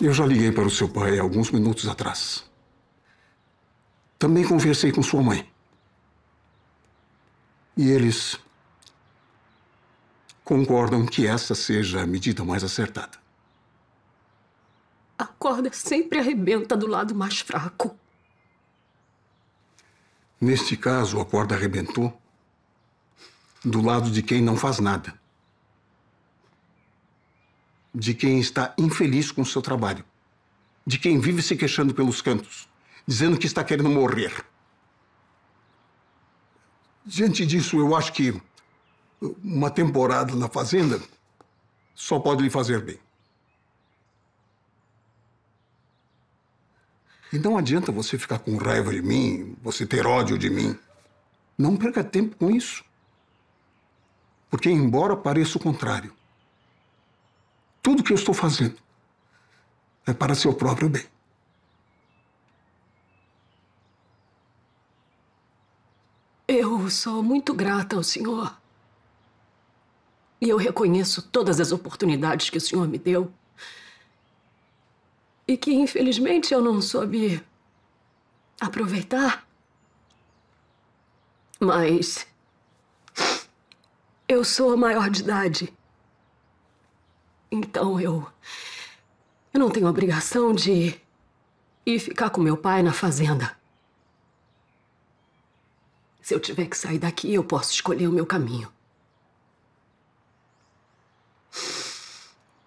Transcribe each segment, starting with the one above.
Eu já liguei para o seu pai alguns minutos atrás. Também conversei com sua mãe. E eles concordam que essa seja a medida mais acertada. A corda sempre arrebenta do lado mais fraco. Neste caso, a corda arrebentou do lado de quem não faz nada de quem está infeliz com o seu trabalho, de quem vive se queixando pelos cantos, dizendo que está querendo morrer. Diante disso, eu acho que uma temporada na fazenda só pode lhe fazer bem. E não adianta você ficar com raiva de mim, você ter ódio de mim. Não perca tempo com isso. Porque, embora pareça o contrário, tudo que eu estou fazendo é para seu próprio bem. Eu sou muito grata ao senhor. E eu reconheço todas as oportunidades que o senhor me deu. E que, infelizmente, eu não soube aproveitar. Mas. Eu sou a maior de idade. Então eu. Eu não tenho obrigação de ir ficar com meu pai na fazenda. Se eu tiver que sair daqui, eu posso escolher o meu caminho.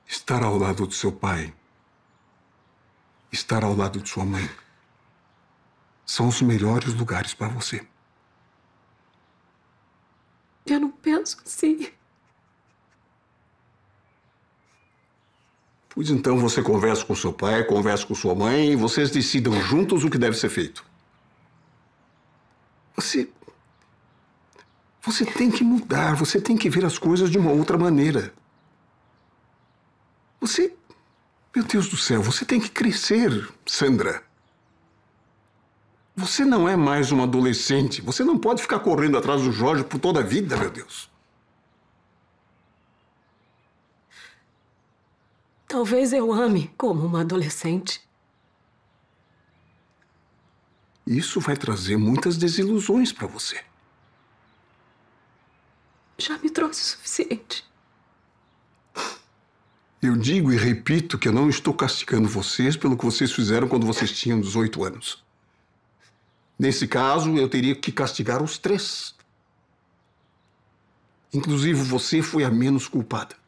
Estar ao lado do seu pai, estar ao lado de sua mãe, são os melhores lugares para você. Eu não penso assim. Pois então você conversa com seu pai, conversa com sua mãe e vocês decidam juntos o que deve ser feito. Você. Você tem que mudar, você tem que ver as coisas de uma outra maneira. Você. Meu Deus do céu, você tem que crescer, Sandra. Você não é mais uma adolescente. Você não pode ficar correndo atrás do Jorge por toda a vida, meu Deus. Talvez eu ame como uma adolescente. Isso vai trazer muitas desilusões para você. Já me trouxe o suficiente. Eu digo e repito que eu não estou castigando vocês pelo que vocês fizeram quando vocês tinham 18 anos. Nesse caso, eu teria que castigar os três. Inclusive, você foi a menos culpada.